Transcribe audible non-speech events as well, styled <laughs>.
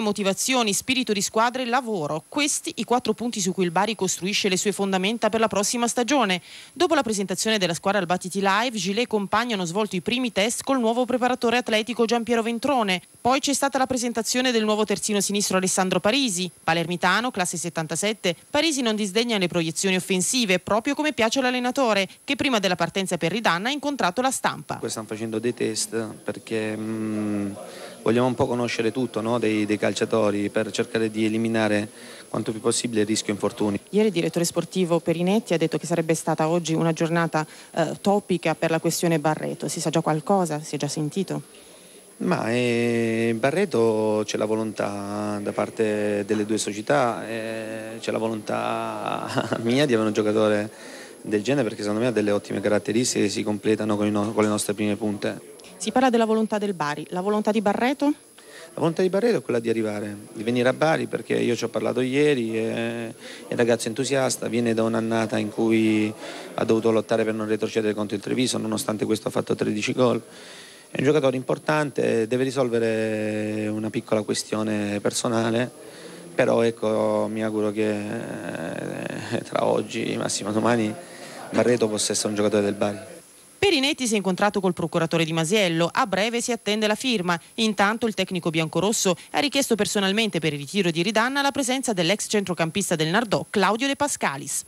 Motivazioni, spirito di squadra e lavoro. Questi i quattro punti su cui il Bari costruisce le sue fondamenta per la prossima stagione. Dopo la presentazione della squadra al Battiti Live, Gilet e compagni hanno svolto i primi test col nuovo preparatore atletico Giampiero Ventrone. Poi c'è stata la presentazione del nuovo terzino sinistro Alessandro Parisi. Palermitano, classe 77, Parisi non disdegna le proiezioni offensive, proprio come piace all'allenatore, che prima della partenza per Ridanna ha incontrato la stampa. Poi stanno facendo dei test perché... Mh mm, vogliamo un po' conoscere tutto no? dei, dei, calciatori per cercare di eliminare quanto più possibile il rischio infortuni. Ieri il direttore sportivo Perinetti ha detto che sarebbe stata oggi una giornata eh, topica per la questione Barreto. Si sa già qualcosa? Si è già sentito? Ma eh, Barreto c'è la volontà da parte delle due società, eh, c'è la volontà <laughs> mia di avere un giocatore del genere perché secondo me ha delle ottime caratteristiche che si completano con, no con le nostre prime punte. Si parla della volontà del Bari, la volontà di Barreto? La volontà di Barreto è quella di arrivare, di venire a Bari perché io ci ho parlato ieri, è, è ragazzo entusiasta, viene da un'annata in cui ha dovuto lottare per non retrocedere contro il Treviso, nonostante questo ha fatto 13 gol. È un giocatore importante, deve risolvere una piccola questione personale, però ecco, mi auguro che eh, tra oggi, massimo domani, Barreto possa essere un giocatore del Bari. Perinetti si è incontrato col procuratore di Masiello, a breve si attende la firma. Intanto il tecnico biancorosso ha richiesto personalmente per il ritiro di Ridanna la presenza dell'ex centrocampista del Nardò Claudio De Pascalis.